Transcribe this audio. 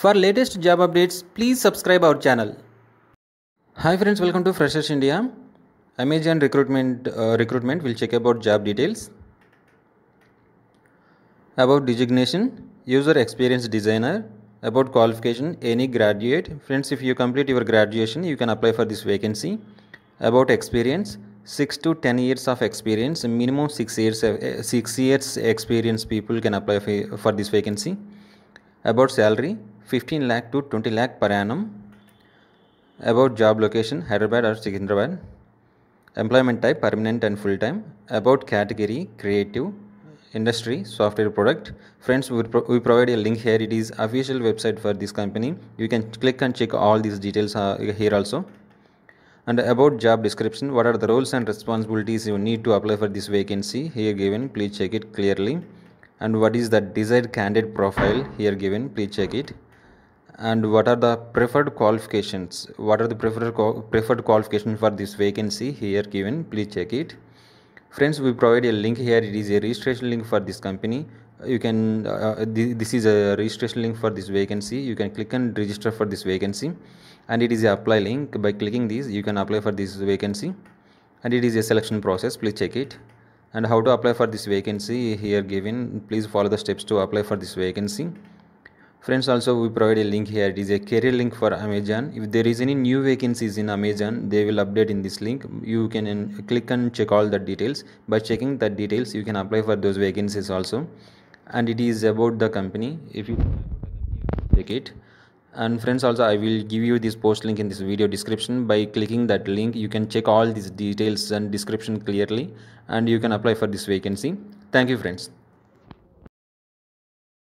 For latest job updates, please subscribe our channel. Hi friends, welcome to Freshers India. Amazon recruitment uh, recruitment will check about job details. About designation, user experience designer. About qualification, any graduate. Friends, if you complete your graduation, you can apply for this vacancy. About experience, 6 to 10 years of experience minimum 6 years uh, 6 years experience people can apply for this vacancy about salary 15 lakh to 20 lakh per annum. About job location Hyderabad or Secunderabad. Employment type permanent and full time. About category creative industry software product friends we, pro- we, provide a link here it is official website for this company you can click and check all these details uh, here also and about job description what are the roles and responsibilities you need to apply for this vacancy here given please check it clearly and what is the desired candidate profile here given please check it and what are the preferred qualifications what are the preferred preferred qualifications for this vacancy here given please check it friends we provide a link here it is a registration link for this company you can uh, th this is a registration link for this vacancy you can click and register for this vacancy and it is a apply link by clicking this you can apply for this vacancy and it is a selection process please check it and how to apply for this vacancy here given please follow the steps to apply for this vacancy friends also we provide a link here it is a career link for amazon if there is any new vacancies in amazon they will update in this link you can click and check all the details by checking the details you can apply for those vacancies also and it is about the company if you take it and friends also i will give you this post link in this video description by clicking that link you can check all these details and description clearly and you can apply for this vacancy thank you friends